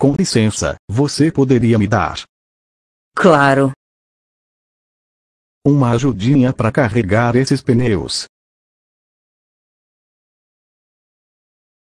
Com licença, você poderia me dar? Claro. Uma ajudinha para carregar esses pneus.